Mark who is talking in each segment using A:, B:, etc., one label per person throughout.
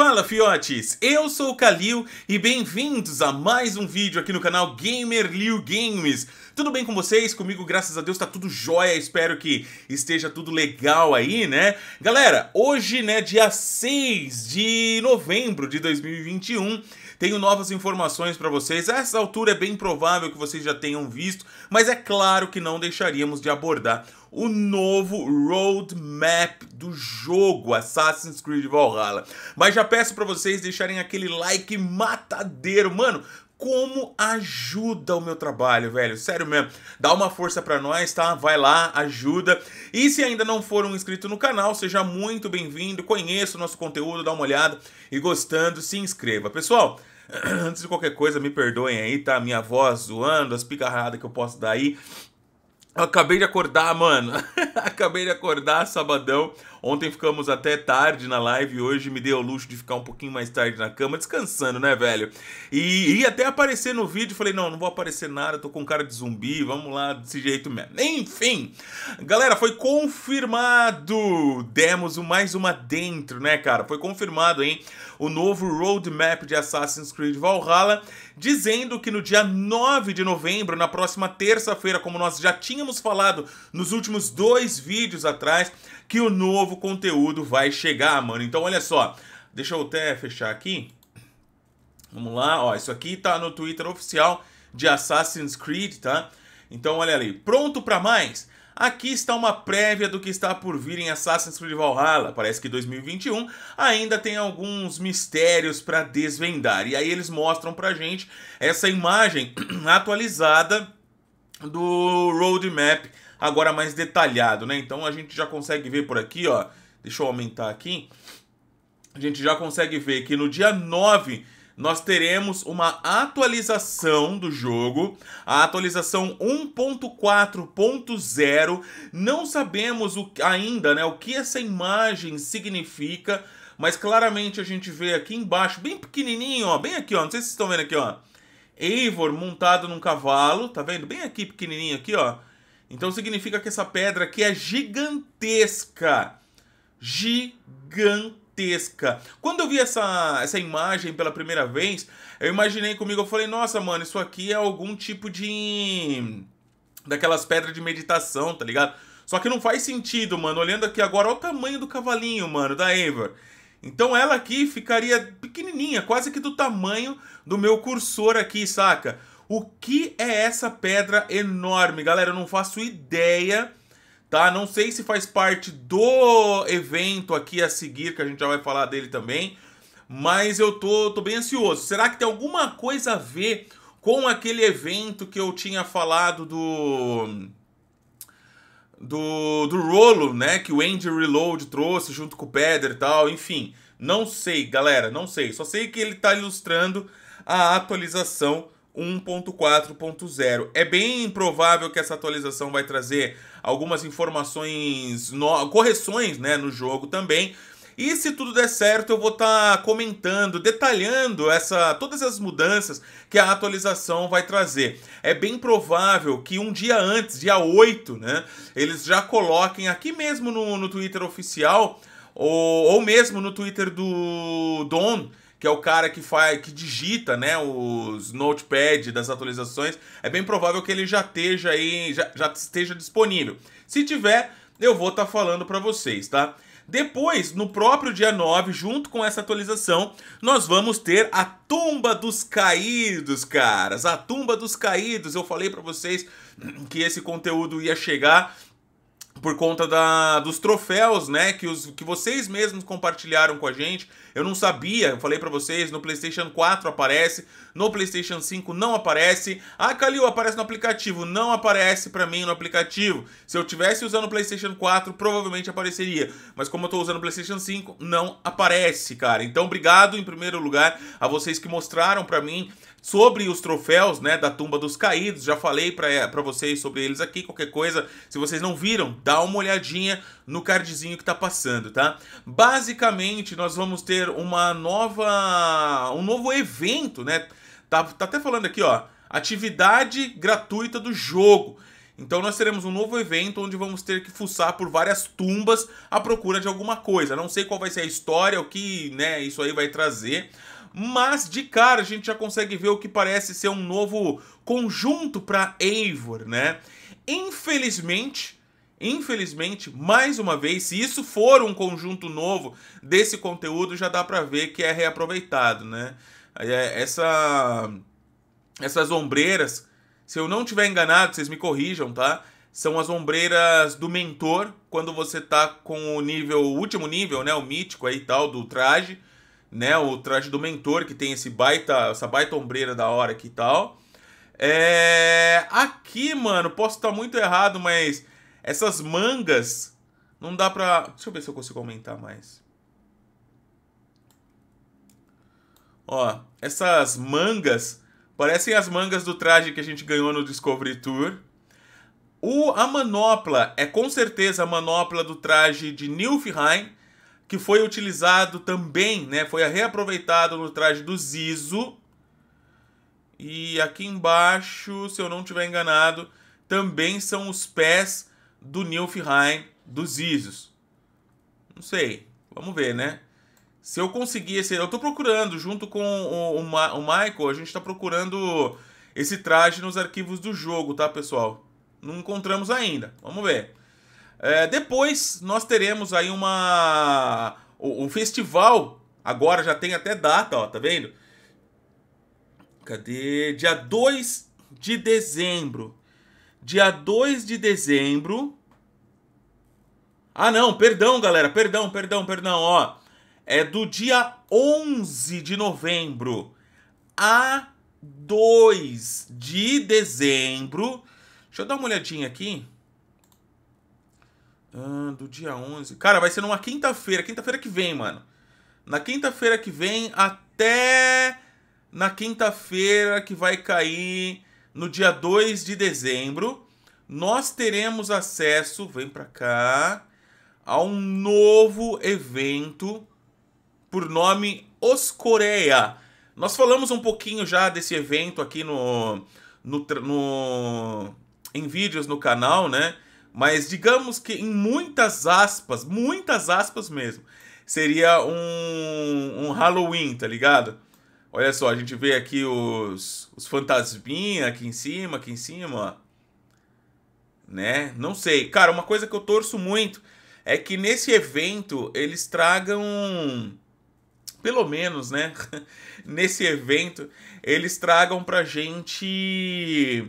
A: Fala fiotes, eu sou o Kalil e bem-vindos a mais um vídeo aqui no canal Gamer Liu Games. Tudo bem com vocês? Comigo, graças a Deus, tá tudo jóia, espero que esteja tudo legal aí, né? Galera, hoje, né, dia 6 de novembro de 2021, tenho novas informações para vocês. A essa altura é bem provável que vocês já tenham visto, mas é claro que não deixaríamos de abordar o novo roadmap do jogo Assassin's Creed Valhalla. Mas já peço para vocês deixarem aquele like matadeiro, mano como ajuda o meu trabalho, velho. Sério mesmo. Dá uma força para nós, tá? Vai lá, ajuda. E se ainda não for um inscrito no canal, seja muito bem-vindo. Conheça o nosso conteúdo, dá uma olhada e gostando, se inscreva. Pessoal, antes de qualquer coisa, me perdoem aí, tá? Minha voz zoando, as picarradas que eu posso dar aí. Eu acabei de acordar, mano. acabei de acordar sabadão. Ontem ficamos até tarde na live e hoje me deu o luxo de ficar um pouquinho mais tarde na cama, descansando, né, velho? E, e até aparecer no vídeo, falei, não, não vou aparecer nada, tô com cara de zumbi, vamos lá desse jeito mesmo. Enfim, galera, foi confirmado! Demos mais uma dentro, né, cara? Foi confirmado, hein? O novo roadmap de Assassin's Creed Valhalla, dizendo que no dia 9 de novembro, na próxima terça-feira, como nós já tínhamos falado nos últimos dois vídeos atrás, que o novo conteúdo vai chegar, mano. Então, olha só. Deixa eu até fechar aqui. Vamos lá, ó. Isso aqui tá no Twitter oficial de Assassin's Creed, tá? Então, olha ali. Pronto para mais? Aqui está uma prévia do que está por vir em Assassin's Creed Valhalla. Parece que 2021 ainda tem alguns mistérios para desvendar. E aí eles mostram pra gente essa imagem atualizada do roadmap agora mais detalhado, né? Então a gente já consegue ver por aqui, ó. Deixa eu aumentar aqui. A gente já consegue ver que no dia 9 nós teremos uma atualização do jogo, a atualização 1.4.0. Não sabemos o, ainda né, o que essa imagem significa, mas claramente a gente vê aqui embaixo, bem pequenininho, ó, bem aqui, ó, não sei se vocês estão vendo aqui, ó, Eivor montado num cavalo, tá vendo? Bem aqui, pequenininho aqui, ó, então significa que essa pedra aqui é gigantesca. Gigantesca. Quando eu vi essa, essa imagem pela primeira vez, eu imaginei comigo, eu falei, nossa, mano, isso aqui é algum tipo de. daquelas pedras de meditação, tá ligado? Só que não faz sentido, mano. Olhando aqui agora, olha o tamanho do cavalinho, mano, da Eivor. Então ela aqui ficaria pequenininha, quase que do tamanho do meu cursor aqui, saca? O que é essa pedra enorme? Galera, eu não faço ideia, tá? Não sei se faz parte do evento aqui a seguir, que a gente já vai falar dele também. Mas eu tô, tô bem ansioso. Será que tem alguma coisa a ver com aquele evento que eu tinha falado do do, do rolo, né? Que o Andy Reload trouxe junto com o Peder e tal, enfim. Não sei, galera, não sei. Só sei que ele tá ilustrando a atualização 1.4.0. É bem provável que essa atualização vai trazer algumas informações, no... correções né, no jogo também. E se tudo der certo, eu vou estar tá comentando, detalhando essa, todas as mudanças que a atualização vai trazer. É bem provável que um dia antes, dia 8, né, eles já coloquem aqui mesmo no, no Twitter oficial, ou, ou mesmo no Twitter do Don, que é o cara que faz, que digita, né, os notepad das atualizações, é bem provável que ele já esteja aí, já, já esteja disponível. Se tiver, eu vou estar tá falando para vocês, tá? Depois, no próprio dia 9, junto com essa atualização, nós vamos ter a Tumba dos Caídos, caras. A Tumba dos Caídos. Eu falei para vocês que esse conteúdo ia chegar por conta da, dos troféus, né, que, os, que vocês mesmos compartilharam com a gente eu não sabia, eu falei para vocês, no PlayStation 4 aparece, no PlayStation 5 não aparece. Ah, Calil, aparece no aplicativo. Não aparece para mim no aplicativo. Se eu tivesse usando o PlayStation 4, provavelmente apareceria. Mas como eu tô usando o PlayStation 5, não aparece, cara. Então, obrigado em primeiro lugar a vocês que mostraram para mim sobre os troféus, né, da Tumba dos Caídos. Já falei para eh, vocês sobre eles aqui. Qualquer coisa, se vocês não viram, dá uma olhadinha no cardzinho que tá passando, tá? Basicamente, nós vamos ter ter uma nova. um novo evento, né? Tá, tá até falando aqui, ó. Atividade gratuita do jogo. Então nós teremos um novo evento onde vamos ter que fuçar por várias tumbas à procura de alguma coisa. Não sei qual vai ser a história, o que né, isso aí vai trazer. Mas de cara a gente já consegue ver o que parece ser um novo conjunto para Eivor, né? Infelizmente, Infelizmente, mais uma vez, se isso for um conjunto novo desse conteúdo, já dá para ver que é reaproveitado, né? É, essa, essas ombreiras, se eu não tiver enganado, vocês me corrijam, tá? São as ombreiras do mentor, quando você tá com o nível, o último nível, né? O mítico aí e tal, do traje, né? O traje do mentor, que tem esse baita, essa baita ombreira da hora aqui e tal. É... Aqui, mano, posso estar tá muito errado, mas essas mangas não dá pra... Deixa eu ver se eu consigo aumentar mais. Ó, essas mangas parecem as mangas do traje que a gente ganhou no Discovery Tour. O, a manopla é com certeza a manopla do traje de Nilfheim, que foi utilizado também, né? Foi reaproveitado no traje do Zizo. E aqui embaixo, se eu não estiver enganado, também são os pés do Nilfheim, dos Isios. Não sei, vamos ver, né? Se eu conseguir esse... Eu tô procurando, junto com o, o, Ma... o Michael, a gente tá procurando esse traje nos arquivos do jogo, tá, pessoal? Não encontramos ainda, vamos ver. É, depois nós teremos aí uma... Um festival, agora já tem até data, ó, tá vendo? Cadê? Dia 2 de dezembro dia 2 de dezembro. Ah, não, perdão, galera, perdão, perdão, perdão, ó. É do dia 11 de novembro a 2 de dezembro. Deixa eu dar uma olhadinha aqui. Ah, do dia 11. Cara, vai ser numa quinta-feira, quinta-feira que vem, mano. Na quinta-feira que vem até na quinta-feira que vai cair no dia 2 de dezembro, nós teremos acesso, vem para cá, a um novo evento por nome Os Coreia. Nós falamos um pouquinho já desse evento aqui no, no, no em vídeos no canal, né? Mas digamos que em muitas aspas, muitas aspas mesmo, seria um, um Halloween, tá ligado? Olha só, a gente vê aqui os, os fantasminha aqui em cima, aqui em cima. Né? Não sei. Cara, uma coisa que eu torço muito é que nesse evento eles tragam. Pelo menos, né? nesse evento eles tragam pra gente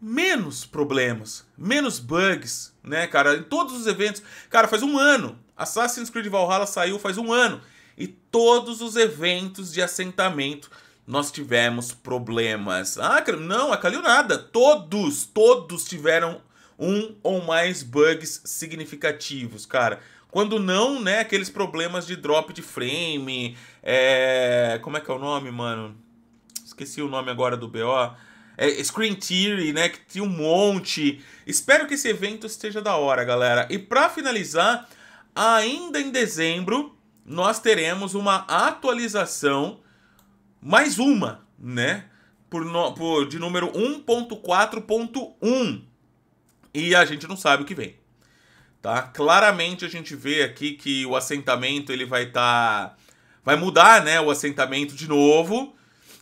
A: menos problemas, menos bugs, né, cara? Em todos os eventos. Cara, faz um ano. Assassin's Creed Valhalla saiu faz um ano e todos os eventos de assentamento nós tivemos problemas. Ah, não, a Calil nada. Todos, todos tiveram um ou mais bugs significativos, cara. Quando não, né, aqueles problemas de drop de frame, é... como é que é o nome, mano? Esqueci o nome agora do BO. É, Screen Theory, né, que tinha um monte. Espero que esse evento esteja da hora, galera. E para finalizar, ainda em dezembro, nós teremos uma atualização, mais uma, né? Por, no, por de número 1.4.1. E a gente não sabe o que vem. Tá? Claramente a gente vê aqui que o assentamento ele vai estar tá, vai mudar, né, o assentamento de novo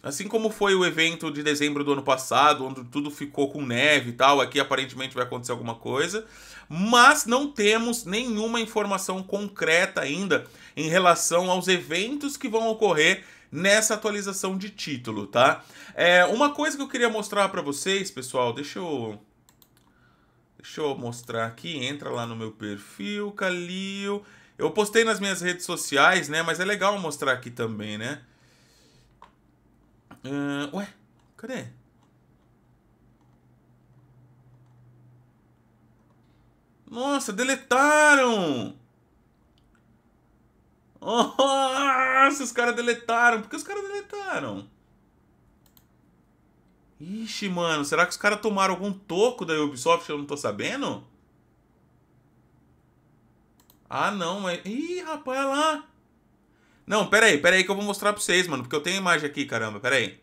A: Assim como foi o evento de dezembro do ano passado, onde tudo ficou com neve e tal, aqui aparentemente vai acontecer alguma coisa, mas não temos nenhuma informação concreta ainda em relação aos eventos que vão ocorrer nessa atualização de título, tá? É, uma coisa que eu queria mostrar para vocês, pessoal, deixa eu Deixa eu mostrar aqui, entra lá no meu perfil, Calil. Eu postei nas minhas redes sociais, né? Mas é legal mostrar aqui também, né? Uh, ué, cadê? Nossa, deletaram! Nossa, os caras deletaram. Por que os caras deletaram? Ixi, mano, será que os caras tomaram algum toco da Ubisoft eu não tô sabendo? Ah, não, mas... Ih, rapaz, olha lá! Não, pera aí, pera aí que eu vou mostrar pra vocês, mano. Porque eu tenho imagem aqui, caramba, pera aí.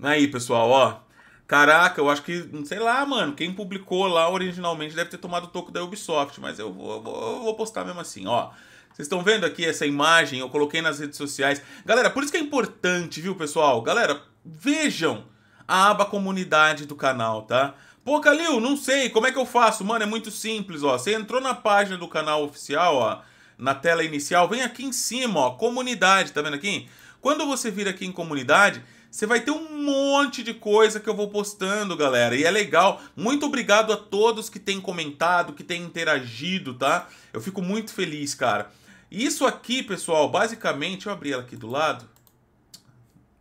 A: É aí, pessoal, ó. Caraca, eu acho que, hum, sei lá, mano, quem publicou lá originalmente deve ter tomado o toco da Ubisoft, mas eu vou, eu vou, eu vou postar mesmo assim, ó. Vocês estão vendo aqui essa imagem? Eu coloquei nas redes sociais. Galera, por isso que é importante, viu, pessoal? Galera, vejam a aba comunidade do canal, tá? Pô, Calil, não sei, como é que eu faço? Mano, é muito simples, ó. Você entrou na página do canal oficial, ó na tela inicial, vem aqui em cima, ó, comunidade, tá vendo aqui? Quando você vir aqui em comunidade, você vai ter um monte de coisa que eu vou postando, galera. E é legal. Muito obrigado a todos que têm comentado, que têm interagido, tá? Eu fico muito feliz, cara. Isso aqui, pessoal, basicamente... Deixa eu abrir ela aqui do lado.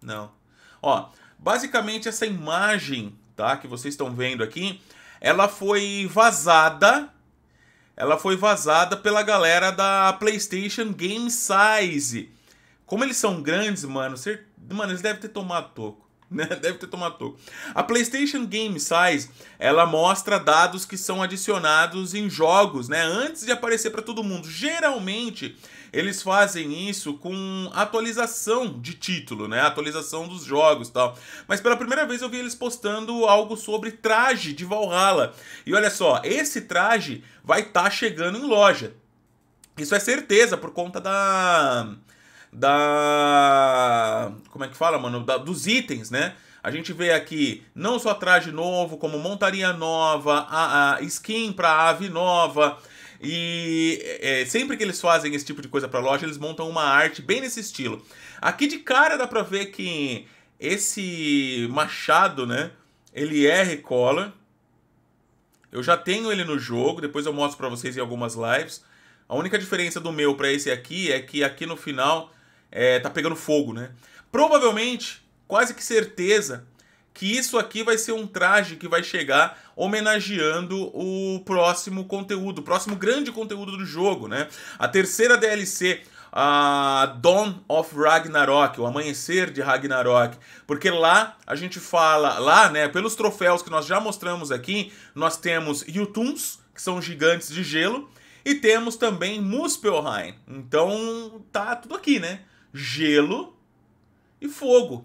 A: Não. Ó, basicamente essa imagem, tá? Que vocês estão vendo aqui, ela foi vazada ela foi vazada pela galera da PlayStation Game Size. Como eles são grandes, mano, mano eles devem ter tomado toco. Né? Deve ter tomado toco. A PlayStation Game Size, ela mostra dados que são adicionados em jogos, né? Antes de aparecer para todo mundo. Geralmente, eles fazem isso com atualização de título, né? Atualização dos jogos, tal. Mas pela primeira vez eu vi eles postando algo sobre traje de Valhalla. E olha só, esse traje vai estar tá chegando em loja. Isso é certeza por conta da da como é que fala, mano, da, dos itens, né? A gente vê aqui não só traje novo, como montaria nova, a, a skin para ave nova, e é, é, sempre que eles fazem esse tipo de coisa para loja, eles montam uma arte bem nesse estilo. Aqui de cara dá para ver que esse machado, né? Ele é recola. Eu já tenho ele no jogo, depois eu mostro para vocês em algumas lives. A única diferença do meu para esse aqui é que aqui no final é, tá pegando fogo, né? Provavelmente, quase que certeza, que isso aqui vai ser um traje que vai chegar homenageando o próximo conteúdo, o próximo grande conteúdo do jogo, né? A terceira DLC a Dawn of Ragnarok, o amanhecer de Ragnarok, porque lá a gente fala, lá, né, pelos troféus que nós já mostramos aqui, nós temos Yutuns, que são gigantes de gelo, e temos também Muspelheim. Então, tá tudo aqui, né? Gelo e fogo,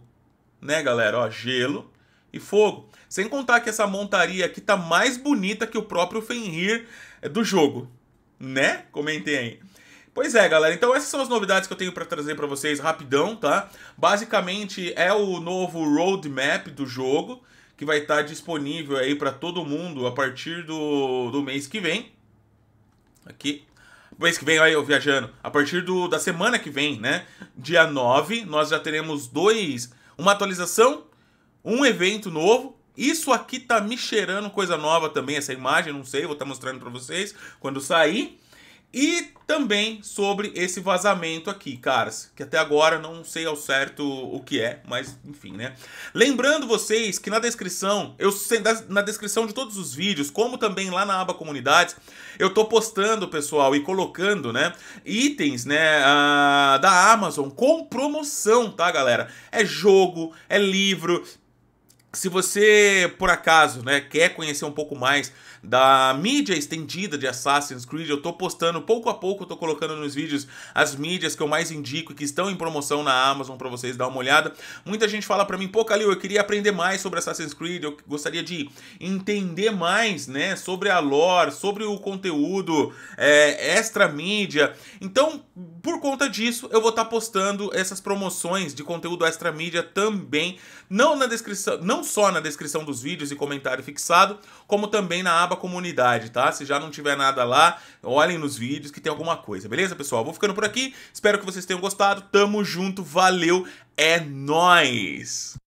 A: né, galera? Ó, gelo e fogo. Sem contar que essa montaria aqui tá mais bonita que o próprio Fenrir eh, do jogo, né? Comentem aí. Pois é, galera. Então essas são as novidades que eu tenho para trazer para vocês rapidão, tá? Basicamente é o novo roadmap do jogo que vai estar tá disponível aí para todo mundo a partir do, do mês que vem. Aqui. Mês que vem, olha eu viajando. A partir do, da semana que vem, né? Dia 9, nós já teremos dois. Uma atualização um evento novo. Isso aqui tá me cheirando coisa nova também, essa imagem, não sei, vou estar tá mostrando para vocês quando sair. E também sobre esse vazamento aqui, caras, que até agora não sei ao certo o que é, mas enfim, né? Lembrando vocês que na descrição, eu na descrição de todos os vídeos, como também lá na aba comunidades, eu tô postando, pessoal, e colocando, né, itens, né, da Amazon com promoção, tá, galera? É jogo, é livro, se você, por acaso, né, quer conhecer um pouco mais da mídia estendida de Assassin's Creed, eu tô postando pouco a pouco, tô colocando nos vídeos as mídias que eu mais indico e que estão em promoção na Amazon para vocês dar uma olhada. Muita gente fala para mim, pô, Calil, eu queria aprender mais sobre Assassin's Creed, eu gostaria de entender mais, né, sobre a lore, sobre o conteúdo é, extra mídia. Então, por conta disso, eu vou estar tá postando essas promoções de conteúdo extra mídia também, não na descrição, não só na descrição dos vídeos e comentário fixado, como também na aba comunidade, tá? Se já não tiver nada lá, olhem nos vídeos que tem alguma coisa, beleza, pessoal? Vou ficando por aqui, espero que vocês tenham gostado, tamo junto, valeu, é nóis!